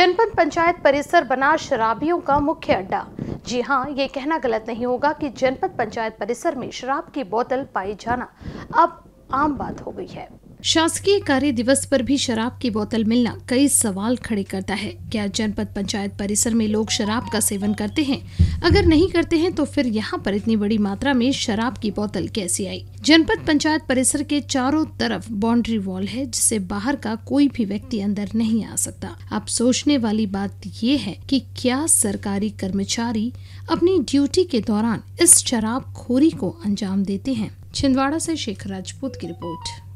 जनपद पंचायत परिसर बना शराबियों का मुख्य अड्डा जी हाँ ये कहना गलत नहीं होगा कि जनपद पंचायत परिसर में शराब की बोतल पाई जाना अब आम बात हो गई है शासकीय कार्य दिवस पर भी शराब की बोतल मिलना कई सवाल खड़े करता है क्या जनपद पंचायत परिसर में लोग शराब का सेवन करते हैं अगर नहीं करते हैं तो फिर यहाँ पर इतनी बड़ी मात्रा में शराब की बोतल कैसे आई जनपद पंचायत परिसर के चारों तरफ बाउंड्री वॉल है जिससे बाहर का कोई भी व्यक्ति अंदर नहीं आ सकता अब सोचने वाली बात ये है कि क्या सरकारी कर्मचारी अपनी ड्यूटी के दौरान इस शराब खोरी को अंजाम देते हैं छिंदवाड़ा से शेख राजपूत की रिपोर्ट